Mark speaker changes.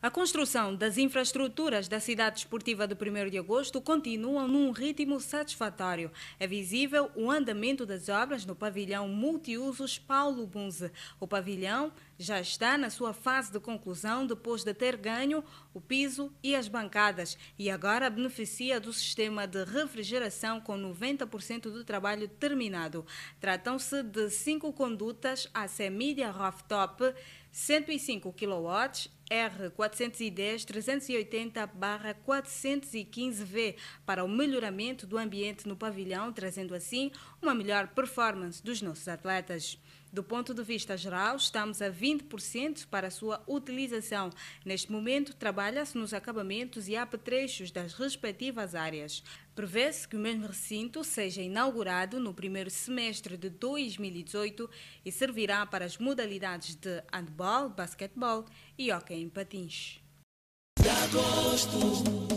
Speaker 1: A construção das infraestruturas da cidade esportiva de 1 de agosto continua num ritmo satisfatório. É visível o andamento das obras no pavilhão multiusos Paulo Bunze. O pavilhão já está na sua fase de conclusão depois de ter ganho o piso e as bancadas e agora beneficia do sistema de refrigeração com 90% do trabalho terminado. Tratam-se de cinco condutas a Media Rooftop, 105 kW R410-380-415V para o melhoramento do ambiente no pavilhão, trazendo assim uma melhor performance dos nossos atletas. Do ponto de vista geral, estamos a 20% para a sua utilização. Neste momento, trabalha-se nos acabamentos e apetrechos das respectivas áreas. Prevê-se que o mesmo recinto seja inaugurado no primeiro semestre de 2018 e servirá para as modalidades de handball, basquetebol e hóquei em patins. De agosto.